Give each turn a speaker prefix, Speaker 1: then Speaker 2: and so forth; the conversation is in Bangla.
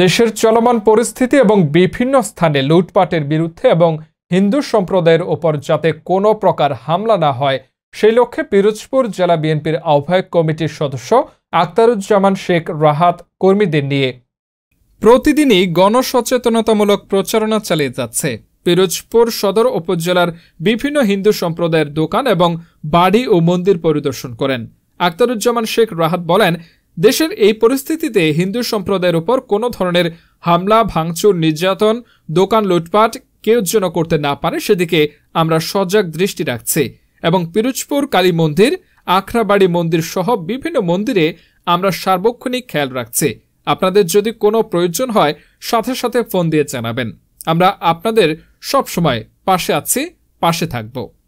Speaker 1: দেশের চলমান পরিস্থিতি এবং বিভিন্ন স্থানে লুটপাটের বিরুদ্ধে এবং হিন্দু সম্প্রদায়ের ওপর যাতে কোনো প্রকার হামলা না হয় সেই লক্ষ্যে পিরোজপুর জেলা বিএনপির আহ্বায়ক কমিটির সদস্য আক্তারুজ্জামান শেখ রাহাত কর্মীদের নিয়ে প্রতিদিনই গণসচেতনতামূলক প্রচারণা চালিয়ে যাচ্ছে পিরোজপুর সদর উপজেলার বিভিন্ন হিন্দু সম্প্রদায়ের দোকান এবং বাড়ি ও মন্দির পরিদর্শন করেন আক্তারুজ্জামান শেখ রাহাত বলেন দেশের এই পরিস্থিতিতে হিন্দু সম্প্রদায়ের উপর কোনো ধরনের হামলা ভাঙচুর নির্যাতন দোকান লুটপাট কেউ যেন করতে না পারে সেদিকে আমরা সজাগ দৃষ্টি রাখছি এবং পিরোজপুর কালী মন্দির আখড়াবাড়ি মন্দির সহ বিভিন্ন মন্দিরে আমরা সার্বক্ষণিক খেয়াল রাখছি আপনাদের যদি কোনো প্রয়োজন হয় সাথে সাথে ফোন দিয়ে জানাবেন আমরা আপনাদের সবসময় পাশে আছি পাশে থাকবো